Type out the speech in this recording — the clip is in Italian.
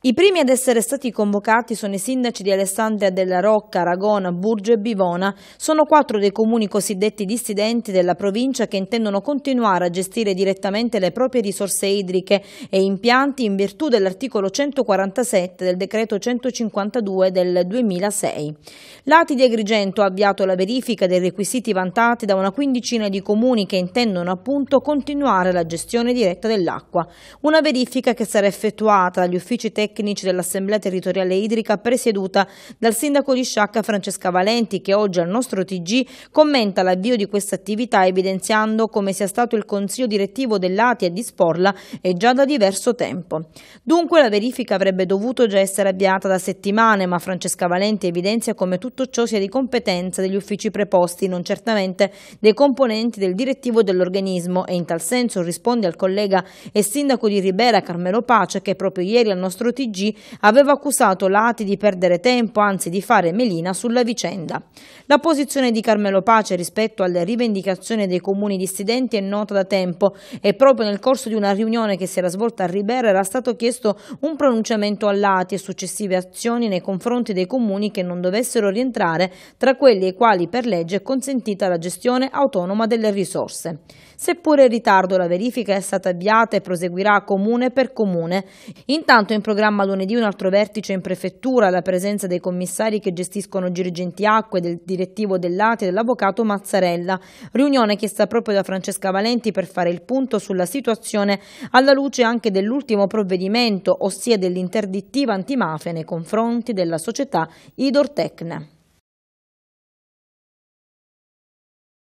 I primi ad essere stati convocati sono i sindaci di Alessandria della Rocca, Aragona, Burgio e Bivona. Sono quattro dei comuni cosiddetti dissidenti della provincia che intendono continuare a gestire direttamente le proprie risorse idriche e impianti in virtù dell'articolo 147 del decreto 152 del 2006. L'ATI di Agrigento ha avviato la verifica dei requisiti vantati da una quindicina di comuni che intendono appunto continuare la gestione diretta dell'acqua. Una verifica che sarà effettuata dagli uffici tecnici tecnici dell'Assemblea Territoriale Idrica presieduta dal sindaco di Sciacca Francesca Valenti che oggi al nostro TG commenta l'avvio di questa attività evidenziando come sia stato il consiglio direttivo dell'ATI a disporla e già da diverso tempo. Dunque la verifica avrebbe dovuto già essere avviata da settimane ma Francesca Valenti evidenzia come tutto ciò sia di competenza degli uffici preposti non certamente dei componenti del direttivo dell'organismo e in tal senso risponde al collega e sindaco di Ribera Carmelo Pace che proprio ieri al nostro TG TG aveva accusato Lati di perdere tempo, anzi di fare melina sulla vicenda. La posizione di Carmelo Pace rispetto alle rivendicazioni dei comuni dissidenti è nota da tempo e proprio nel corso di una riunione che si era svolta a Ribera era stato chiesto un pronunciamento a Lati e successive azioni nei confronti dei comuni che non dovessero rientrare tra quelli ai quali per legge è consentita la gestione autonoma delle risorse. Seppure in ritardo la verifica è stata avviata e proseguirà comune per comune. Intanto in programma programma lunedì un altro vertice in prefettura, la presenza dei commissari che gestiscono Girgenti Acque, del direttivo dell'ATE e dell'avvocato Mazzarella. Riunione chiesta proprio da Francesca Valenti per fare il punto sulla situazione alla luce anche dell'ultimo provvedimento, ossia dell'interdittiva antimafia nei confronti della società Idortecne.